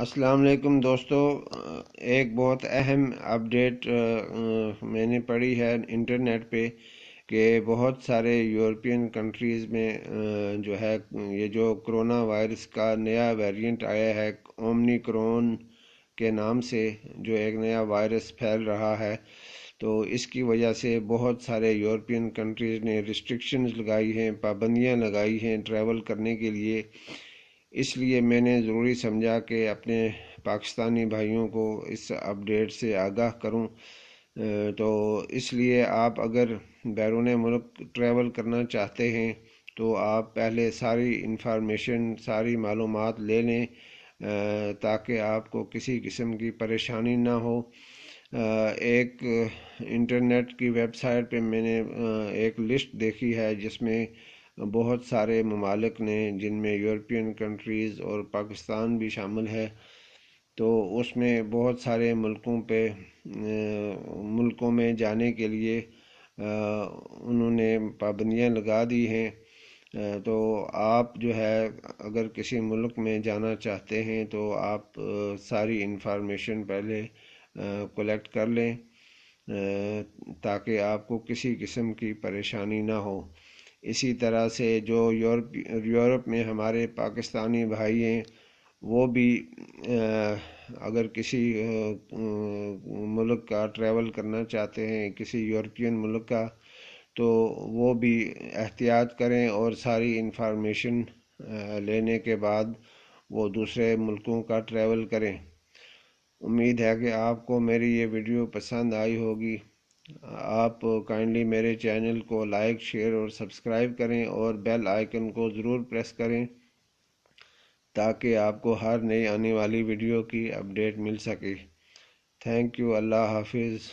अस्सलाम वालेकुम दोस्तों एक बहुत अहम अपडेट मैंने पढ़ी है इंटरनेट पे कि बहुत सारे यूरोपियन कंट्रीज़ में जो है ये जो कोरोना वायरस का नया वेरिएंट आया है ओमनिक्रोन के नाम से जो एक नया वायरस फैल रहा है तो इसकी वजह से बहुत सारे यूरोपियन कंट्रीज़ ने रिस्ट्रिक्शंस लगाई हैं पाबंदियां लगाई हैं ट्रैवल करने के लिए इसलिए मैंने ज़रूरी समझा कि अपने पाकिस्तानी भाइयों को इस अपडेट से आगाह करूं तो इसलिए आप अगर बैरून मुल्क ट्रैवल करना चाहते हैं तो आप पहले सारी इंफॉर्मेशन सारी मालूम ले लें ताकि आपको किसी किस्म की परेशानी ना हो एक इंटरनेट की वेबसाइट पे मैंने एक लिस्ट देखी है जिसमें बहुत सारे ममालिक ने जिनमें यूरोपियन कंट्रीज़ और पाकिस्तान भी शामिल है तो उसमें बहुत सारे मुल्कों पे मुल्कों में जाने के लिए उन्होंने पाबंदियाँ लगा दी हैं तो आप जो है अगर किसी मुल्क में जाना चाहते हैं तो आप सारी इंफॉर्मेशन पहले कलेक्ट कर लें ताकि आपको किसी किस्म की परेशानी ना हो इसी तरह से जो यूरोप यूरोप में हमारे पाकिस्तानी भाई हैं वो भी अगर किसी मुल्क का ट्रैवल करना चाहते हैं किसी यूरोपियन मुल्क का तो वो भी एहतियात करें और सारी इन्फॉर्मेशन लेने के बाद वो दूसरे मुल्कों का ट्रैवल करें उम्मीद है कि आपको मेरी ये वीडियो पसंद आई होगी आप काइंडली मेरे चैनल को लाइक शेयर और सब्सक्राइब करें और बेल आइकन को ज़रूर प्रेस करें ताकि आपको हर नई आने वाली वीडियो की अपडेट मिल सके थैंक यू अल्लाह हाफिज़